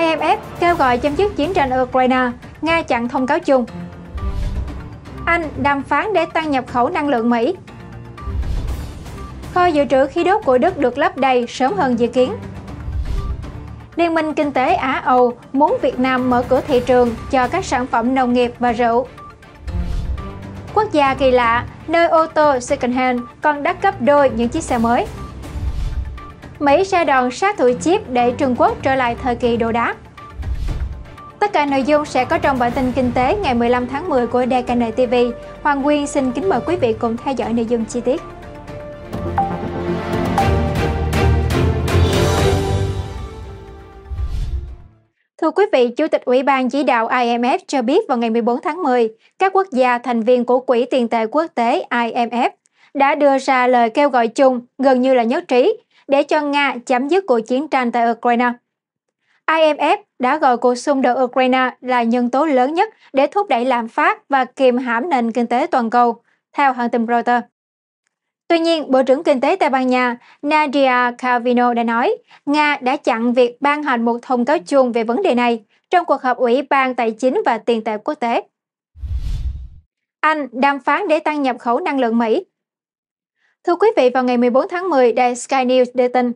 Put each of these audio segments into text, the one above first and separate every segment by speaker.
Speaker 1: IMF kêu gọi chấm dứt chiến tranh Ukraine, Nga chặn thông cáo chung. Anh đàm phán để tăng nhập khẩu năng lượng Mỹ. Kho dự trữ khí đốt của Đức được lấp đầy sớm hơn dự kiến. Liên minh Kinh tế Á-Âu muốn Việt Nam mở cửa thị trường cho các sản phẩm nông nghiệp và rượu. Quốc gia kỳ lạ, nơi ô tô second hand còn đắt gấp đôi những chiếc xe mới. Mỹ ra đòn sát thủ chip để Trung Quốc trở lại thời kỳ đồ đá. Tất cả nội dung sẽ có trong bản tin kinh tế ngày 15 tháng 10 của DKN TV. Hoàng Nguyên xin kính mời quý vị cùng theo dõi nội dung chi tiết. Thưa quý vị, Chủ tịch Ủy ban chỉ đạo IMF cho biết vào ngày 14 tháng 10, các quốc gia thành viên của Quỹ tiền tệ quốc tế IMF đã đưa ra lời kêu gọi chung gần như là nhất trí để cho Nga chấm dứt cuộc chiến tranh tại Ukraine. IMF đã gọi cuộc xung đột Ukraine là nhân tố lớn nhất để thúc đẩy lạm phát và kiềm hãm nền kinh tế toàn cầu, theo hãng tin Reuters. Tuy nhiên, Bộ trưởng Kinh tế Tây Ban Nha Nadia Calvino đã nói Nga đã chặn việc ban hành một thông cáo chung về vấn đề này trong cuộc họp Ủy ban Tài chính và Tiền tệ Quốc tế. Anh đàm phán để tăng nhập khẩu năng lượng Mỹ Thưa quý vị, vào ngày 14 tháng 10, đài Sky News đưa tin,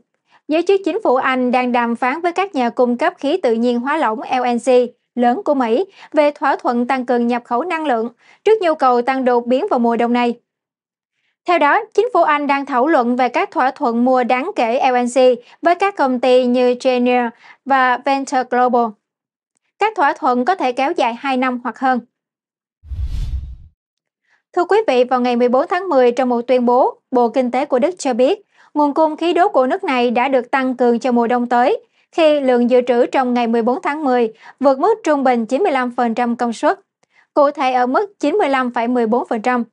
Speaker 1: giới chức chính phủ Anh đang đàm phán với các nhà cung cấp khí tự nhiên hóa lỏng LNG lớn của Mỹ về thỏa thuận tăng cường nhập khẩu năng lượng trước nhu cầu tăng đột biến vào mùa đông này. Theo đó, chính phủ Anh đang thảo luận về các thỏa thuận mua đáng kể LNG với các công ty như Chenier và Venture Global. Các thỏa thuận có thể kéo dài 2 năm hoặc hơn. Thưa quý vị, vào ngày 14 tháng 10 trong một tuyên bố, Bộ Kinh tế của Đức cho biết nguồn cung khí đốt của nước này đã được tăng cường cho mùa đông tới khi lượng dự trữ trong ngày 14 tháng 10 vượt mức trung bình 95% công suất, cụ thể ở mức 95,14%.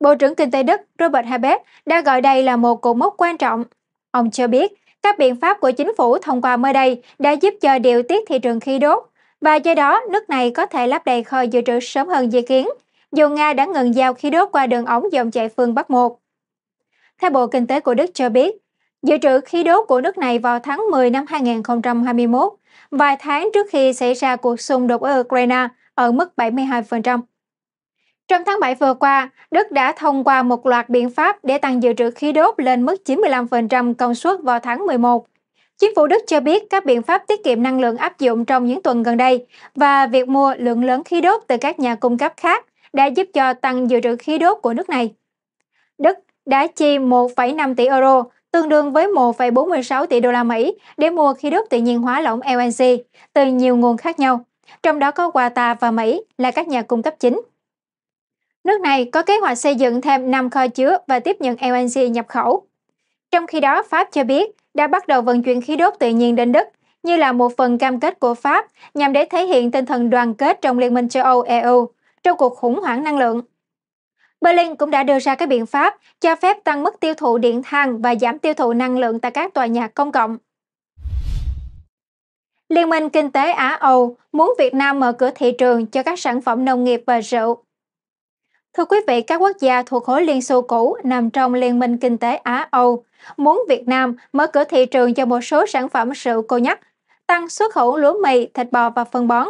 Speaker 1: Bộ trưởng Kinh tế Đức Robert Habeck đã gọi đây là một cột mốc quan trọng. Ông cho biết các biện pháp của chính phủ thông qua mới đây đã giúp cho điều tiết thị trường khí đốt và do đó nước này có thể lắp đầy kho dự trữ sớm hơn dự kiến – dù Nga đã ngừng giao khí đốt qua đường ống dòng chảy phương Bắc 1. Theo Bộ Kinh tế của Đức cho biết, dự trữ khí đốt của nước này vào tháng 10 năm 2021, vài tháng trước khi xảy ra cuộc xung đột ở Ukraine ở mức 72%. Trong tháng 7 vừa qua, Đức đã thông qua một loạt biện pháp để tăng dự trữ khí đốt lên mức 95% công suất vào tháng 11. Chính phủ Đức cho biết các biện pháp tiết kiệm năng lượng áp dụng trong những tuần gần đây và việc mua lượng lớn khí đốt từ các nhà cung cấp khác đã giúp cho tăng dự trữ khí đốt của nước này. Đức đã chi 1,5 tỷ euro, tương đương với 1,46 tỷ đô la Mỹ để mua khí đốt tự nhiên hóa lỏng LNG từ nhiều nguồn khác nhau, trong đó có Qatar và Mỹ là các nhà cung cấp chính. Nước này có kế hoạch xây dựng thêm 5 kho chứa và tiếp nhận LNG nhập khẩu. Trong khi đó, Pháp cho biết đã bắt đầu vận chuyển khí đốt tự nhiên đến Đức như là một phần cam kết của Pháp nhằm để thể hiện tinh thần đoàn kết trong Liên minh châu Âu EU trong cuộc khủng hoảng năng lượng. Berlin cũng đã đưa ra các biện pháp cho phép tăng mức tiêu thụ điện than và giảm tiêu thụ năng lượng tại các tòa nhà công cộng. Liên minh Kinh tế Á-Âu muốn Việt Nam mở cửa thị trường cho các sản phẩm nông nghiệp và rượu. Thưa quý vị, các quốc gia thuộc khối Liên Xô cũ nằm trong Liên minh Kinh tế Á-Âu muốn Việt Nam mở cửa thị trường cho một số sản phẩm rượu cô nhắc, tăng xuất khẩu lúa mì, thịt bò và phân bón.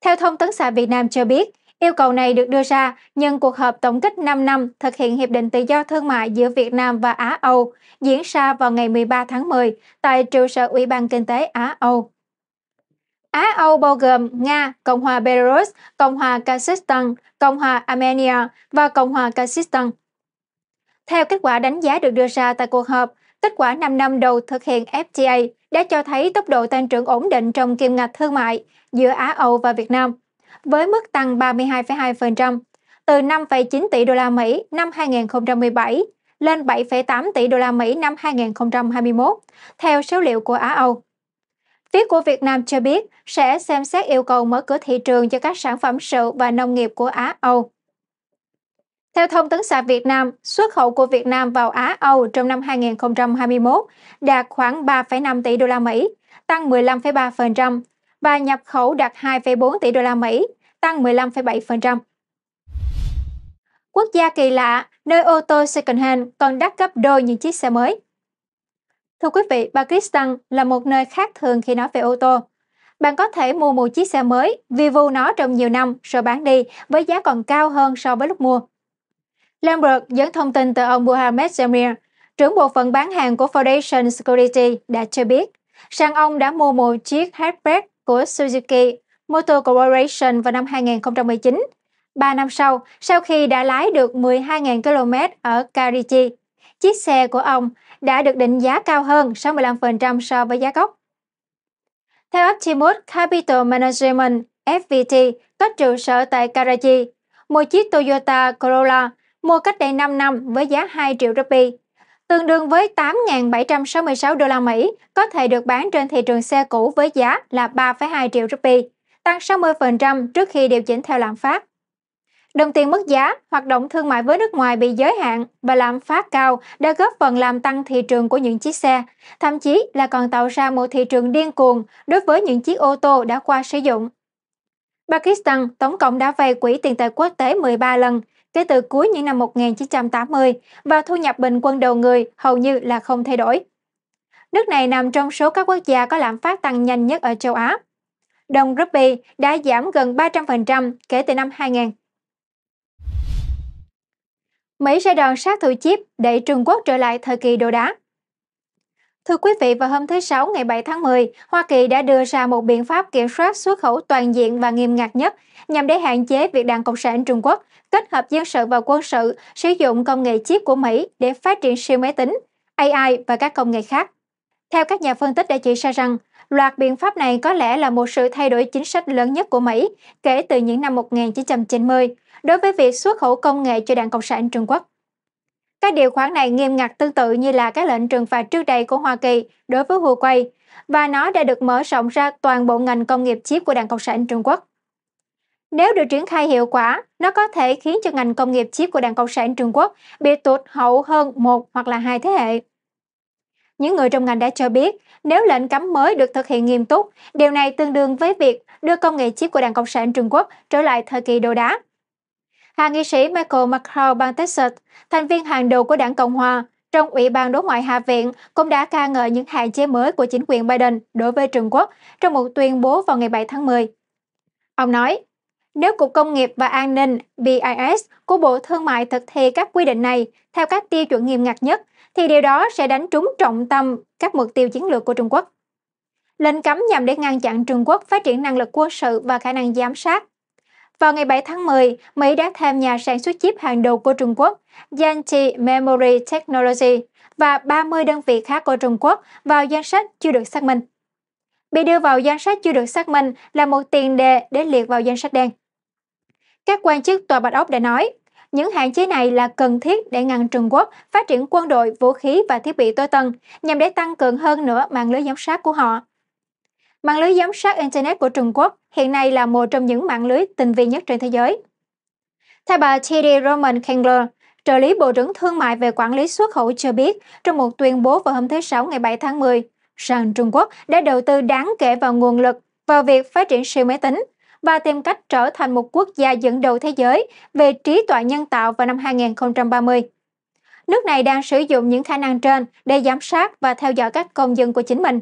Speaker 1: Theo thông tấn xã Việt Nam cho biết, Yêu cầu này được đưa ra nhân cuộc họp tổng kết 5 năm thực hiện Hiệp định Tự do Thương mại giữa Việt Nam và Á-Âu diễn ra vào ngày 13 tháng 10 tại trụ sở Ủy ban Kinh tế Á-Âu. Á-Âu bao gồm Nga, Cộng hòa Belarus, Cộng hòa Kazakhstan, Cộng hòa Armenia và Cộng hòa Kazakhstan. Theo kết quả đánh giá được đưa ra tại cuộc họp, kết quả 5 năm đầu thực hiện FTA đã cho thấy tốc độ tăng trưởng ổn định trong kim ngạch thương mại giữa Á-Âu và Việt Nam – với mức tăng 32,2% từ 5,9 tỷ đô la Mỹ năm 2017 lên 7,8 tỷ đô la Mỹ năm 2021, theo số liệu của Á Âu. Phía của Việt Nam cho biết sẽ xem xét yêu cầu mở cửa thị trường cho các sản phẩm rượu và nông nghiệp của Á Âu. Theo thông tấn xã Việt Nam, xuất khẩu của Việt Nam vào Á Âu trong năm 2021 đạt khoảng 3,5 tỷ đô la Mỹ, tăng 15,3% và nhập khẩu đạt 2,4 tỷ đô la Mỹ, tăng 15,7%. Quốc gia kỳ lạ, nơi ô tô second hand còn đắt gấp đôi những chiếc xe mới. Thưa quý vị, Pakistan là một nơi khác thường khi nói về ô tô. Bạn có thể mua một chiếc xe mới, vì vu nó trong nhiều năm rồi bán đi với giá còn cao hơn so với lúc mua. Lambert dẫn thông tin từ ông Mohammed Jamir, trưởng bộ phận bán hàng của Foundation Security đã cho biết rằng ông đã mua một chiếc hatchback của Suzuki Motor Corporation vào năm 2019. Ba năm sau, sau khi đã lái được 12.000 km ở Karachi, chiếc xe của ông đã được định giá cao hơn 65% so với giá gốc. Theo Optimus Capital Management FVT có trụ sở tại Karachi, một chiếc Toyota Corolla mua cách đây 5 năm với giá 2 triệu rupee tương đương với 8.766 đô la Mỹ, có thể được bán trên thị trường xe cũ với giá là 3,2 triệu rupee, tăng 60% trước khi điều chỉnh theo lạm phát. Đồng tiền mất giá, hoạt động thương mại với nước ngoài bị giới hạn và lạm phát cao đã góp phần làm tăng thị trường của những chiếc xe, thậm chí là còn tạo ra một thị trường điên cuồng đối với những chiếc ô tô đã qua sử dụng. Pakistan tổng cộng đã vay quỹ tiền tệ quốc tế 13 lần kể từ cuối những năm 1980 và thu nhập bình quân đầu người hầu như là không thay đổi. Nước này nằm trong số các quốc gia có lạm phát tăng nhanh nhất ở châu Á. Đồng rupee đã giảm gần 300% kể từ năm 2000. Mỹ sẽ đòn sát thủ chip đẩy Trung Quốc trở lại thời kỳ đồ đá. Thưa quý vị, vào hôm thứ Sáu ngày 7 tháng 10, Hoa Kỳ đã đưa ra một biện pháp kiểm soát xuất khẩu toàn diện và nghiêm ngặt nhất nhằm để hạn chế việc Đảng Cộng sản Trung Quốc kết hợp dân sự và quân sự sử dụng công nghệ chip của Mỹ để phát triển siêu máy tính, AI và các công nghệ khác. Theo các nhà phân tích đã chỉ ra rằng, loạt biện pháp này có lẽ là một sự thay đổi chính sách lớn nhất của Mỹ kể từ những năm 1990 đối với việc xuất khẩu công nghệ cho Đảng Cộng sản Trung Quốc. Các điều khoản này nghiêm ngặt tương tự như là các lệnh trừng phạt trước đây của Hoa Kỳ đối với Huawei và nó đã được mở rộng ra toàn bộ ngành công nghiệp chip của Đảng Cộng sản Trung Quốc. Nếu được triển khai hiệu quả, nó có thể khiến cho ngành công nghiệp chip của Đảng Cộng sản Trung Quốc bị tụt hậu hơn một hoặc là hai thế hệ. Những người trong ngành đã cho biết, nếu lệnh cấm mới được thực hiện nghiêm túc, điều này tương đương với việc đưa công nghệ chip của Đảng Cộng sản Trung Quốc trở lại thời kỳ đồ đá hạ nghị sĩ Michael McCall bang Texas, thành viên hàng đầu của đảng Cộng Hòa, trong Ủy ban Đối ngoại Hạ viện cũng đã ca ngợi những hạn chế mới của chính quyền Biden đối với Trung Quốc trong một tuyên bố vào ngày 7 tháng 10. Ông nói, nếu Cục Công nghiệp và An ninh BIS của Bộ Thương mại thực thi các quy định này theo các tiêu chuẩn nghiêm ngặt nhất, thì điều đó sẽ đánh trúng trọng tâm các mục tiêu chiến lược của Trung Quốc. Lệnh cấm nhằm để ngăn chặn Trung Quốc phát triển năng lực quân sự và khả năng giám sát vào ngày 7 tháng 10, Mỹ đã tham nhà sản xuất chip hàng đầu của Trung Quốc, Yanti Memory Technology, và 30 đơn vị khác của Trung Quốc vào danh sách chưa được xác minh. Bị đưa vào danh sách chưa được xác minh là một tiền đề để liệt vào danh sách đen. Các quan chức Tòa Bạch Ốc đã nói, những hạn chế này là cần thiết để ngăn Trung Quốc phát triển quân đội, vũ khí và thiết bị tối tân nhằm để tăng cường hơn nữa mạng lưới giám sát của họ Mạng lưới giám sát Internet của Trung Quốc hiện nay là một trong những mạng lưới tinh vi nhất trên thế giới. Theo bà Thierry Roman Kengler, trợ lý Bộ trưởng Thương mại về quản lý xuất khẩu cho biết trong một tuyên bố vào hôm thứ Sáu ngày 7 tháng 10 rằng Trung Quốc đã đầu tư đáng kể vào nguồn lực vào việc phát triển siêu máy tính và tìm cách trở thành một quốc gia dẫn đầu thế giới về trí tuệ nhân tạo vào năm 2030. Nước này đang sử dụng những khả năng trên để giám sát và theo dõi các công dân của chính mình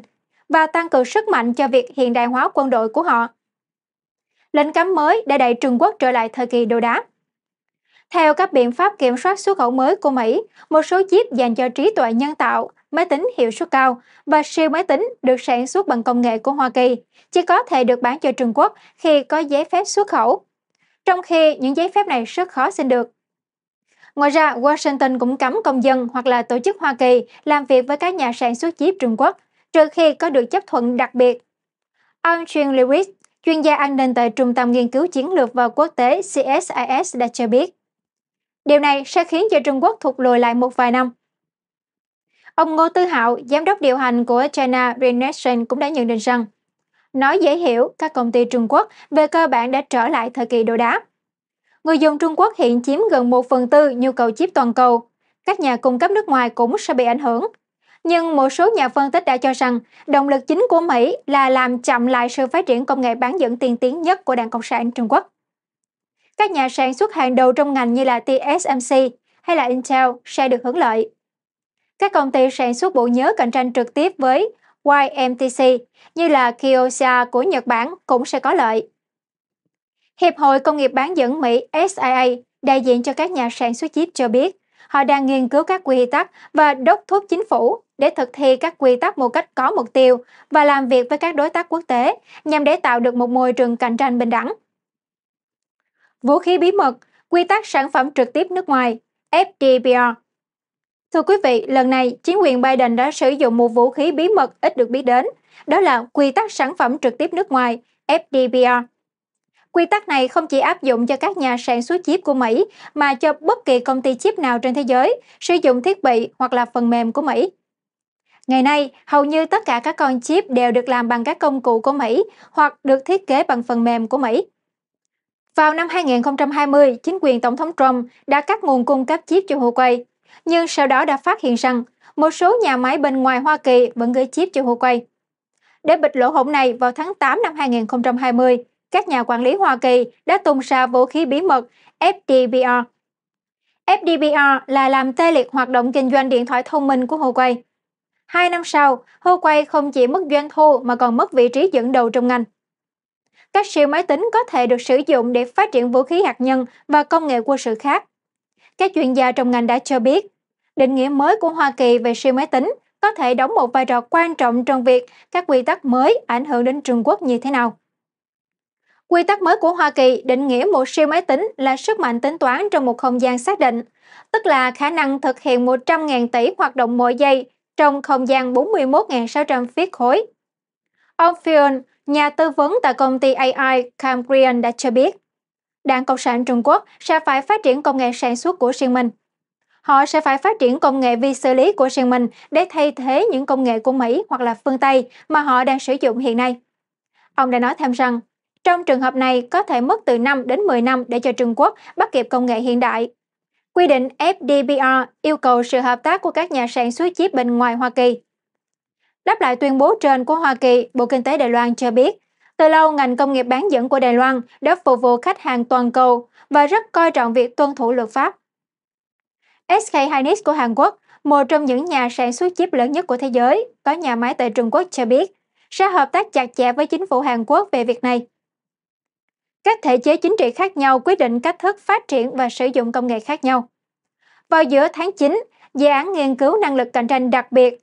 Speaker 1: và tăng cường sức mạnh cho việc hiện đại hóa quân đội của họ. Lệnh cấm mới đã đẩy Trung Quốc trở lại thời kỳ đồ đá. Theo các biện pháp kiểm soát xuất khẩu mới của Mỹ, một số chip dành cho trí tuệ nhân tạo, máy tính hiệu suất cao và siêu máy tính được sản xuất bằng công nghệ của Hoa Kỳ chỉ có thể được bán cho Trung Quốc khi có giấy phép xuất khẩu, trong khi những giấy phép này rất khó xin được. Ngoài ra, Washington cũng cấm công dân hoặc là tổ chức Hoa Kỳ làm việc với các nhà sản xuất chip Trung Quốc – trừ khi có được chấp thuận đặc biệt. Ông Jim Lewis, chuyên gia an ninh tại Trung tâm Nghiên cứu Chiến lược và Quốc tế CSIS đã cho biết. Điều này sẽ khiến cho Trung Quốc thụt lùi lại một vài năm. Ông Ngô Tư Hạo, giám đốc điều hành của China Renaissance cũng đã nhận định rằng, nói dễ hiểu, các công ty Trung Quốc về cơ bản đã trở lại thời kỳ đồ đá. Người dùng Trung Quốc hiện chiếm gần 1 phần tư nhu cầu chip toàn cầu. Các nhà cung cấp nước ngoài cũng sẽ bị ảnh hưởng nhưng một số nhà phân tích đã cho rằng động lực chính của Mỹ là làm chậm lại sự phát triển công nghệ bán dẫn tiên tiến nhất của Đảng Cộng sản Trung Quốc. Các nhà sản xuất hàng đầu trong ngành như là TSMC hay là Intel sẽ được hưởng lợi. Các công ty sản xuất bộ nhớ cạnh tranh trực tiếp với YMTC như là Kyocera của Nhật Bản cũng sẽ có lợi. Hiệp hội Công nghiệp bán dẫn Mỹ SIA đại diện cho các nhà sản xuất chip cho biết họ đang nghiên cứu các quy tắc và đốc thúc chính phủ để thực thi các quy tắc một cách có mục tiêu và làm việc với các đối tác quốc tế nhằm để tạo được một môi trường cạnh tranh bình đẳng. Vũ khí bí mật, quy tắc sản phẩm trực tiếp nước ngoài, FDPR. Thưa quý vị, lần này chính quyền Biden đã sử dụng một vũ khí bí mật ít được biết đến, đó là quy tắc sản phẩm trực tiếp nước ngoài, FDPR. Quy tắc này không chỉ áp dụng cho các nhà sản xuất chip của Mỹ mà cho bất kỳ công ty chip nào trên thế giới sử dụng thiết bị hoặc là phần mềm của Mỹ. Ngày nay, hầu như tất cả các con chip đều được làm bằng các công cụ của Mỹ hoặc được thiết kế bằng phần mềm của Mỹ. Vào năm 2020, chính quyền Tổng thống Trump đã cắt nguồn cung cấp chip cho Huawei, nhưng sau đó đã phát hiện rằng một số nhà máy bên ngoài Hoa Kỳ vẫn gửi chip cho Huawei. Để bịt lỗ hổng này, vào tháng 8 năm 2020, các nhà quản lý Hoa Kỳ đã tung ra vũ khí bí mật FDBR. FDBR là làm tê liệt hoạt động kinh doanh điện thoại thông minh của Huawei. Hai năm sau, Huawei không chỉ mất doanh thu mà còn mất vị trí dẫn đầu trong ngành. Các siêu máy tính có thể được sử dụng để phát triển vũ khí hạt nhân và công nghệ quân sự khác. Các chuyên gia trong ngành đã cho biết, định nghĩa mới của Hoa Kỳ về siêu máy tính có thể đóng một vai trò quan trọng trong việc các quy tắc mới ảnh hưởng đến Trung Quốc như thế nào. Quy tắc mới của Hoa Kỳ định nghĩa một siêu máy tính là sức mạnh tính toán trong một không gian xác định, tức là khả năng thực hiện 100.000 tỷ hoạt động mỗi giây trong không gian 41.600 feet khối. Ông Fion, nhà tư vấn tại công ty AI Cambrian đã cho biết, Đảng Cộng sản Trung Quốc sẽ phải phát triển công nghệ sản xuất của riêng mình. Họ sẽ phải phát triển công nghệ vi xử lý của riêng mình để thay thế những công nghệ của Mỹ hoặc là phương Tây mà họ đang sử dụng hiện nay. Ông đã nói thêm rằng, trong trường hợp này có thể mất từ 5 đến 10 năm để cho Trung Quốc bắt kịp công nghệ hiện đại Quy định FDPR yêu cầu sự hợp tác của các nhà sản xuất chip bên ngoài Hoa Kỳ. Đáp lại tuyên bố trên của Hoa Kỳ, Bộ Kinh tế Đài Loan cho biết, từ lâu ngành công nghiệp bán dẫn của Đài Loan đã phục vụ khách hàng toàn cầu và rất coi trọng việc tuân thủ luật pháp. SK Hynix của Hàn Quốc, một trong những nhà sản xuất chip lớn nhất của thế giới, có nhà máy tại Trung Quốc cho biết, sẽ hợp tác chặt chẽ với chính phủ Hàn Quốc về việc này. Các thể chế chính trị khác nhau quyết định cách thức phát triển và sử dụng công nghệ khác nhau. Vào giữa tháng 9, dự án nghiên cứu năng lực cạnh tranh đặc biệt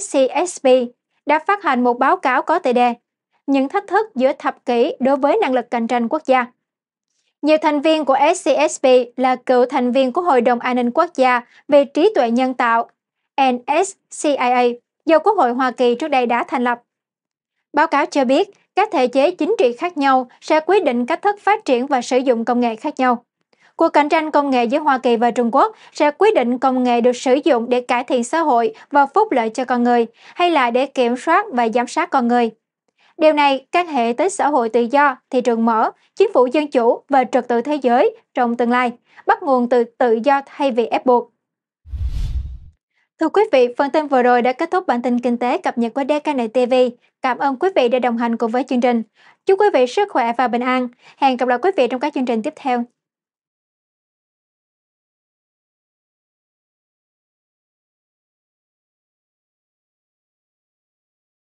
Speaker 1: SCSP đã phát hành một báo cáo có tựa đề Những thách thức giữa thập kỷ đối với năng lực cạnh tranh quốc gia. Nhiều thành viên của SCSP là cựu thành viên của Hội đồng An ninh Quốc gia về trí tuệ nhân tạo NSCIA do Quốc hội Hoa Kỳ trước đây đã thành lập. Báo cáo cho biết các thể chế chính trị khác nhau sẽ quyết định cách thức phát triển và sử dụng công nghệ khác nhau. Cuộc cạnh tranh công nghệ giữa Hoa Kỳ và Trung Quốc sẽ quyết định công nghệ được sử dụng để cải thiện xã hội và phúc lợi cho con người, hay là để kiểm soát và giám sát con người. Điều này can hệ tới xã hội tự do, thị trường mở, chính phủ dân chủ và trật tự thế giới trong tương lai, bắt nguồn từ tự do thay vì ép buộc. Thưa quý vị, phần tin vừa rồi đã kết thúc bản tin kinh tế cập nhật của DKN TV. Cảm ơn quý vị đã đồng hành cùng với chương trình. Chúc quý vị sức khỏe và bình an. Hẹn gặp lại quý vị trong các chương trình tiếp theo.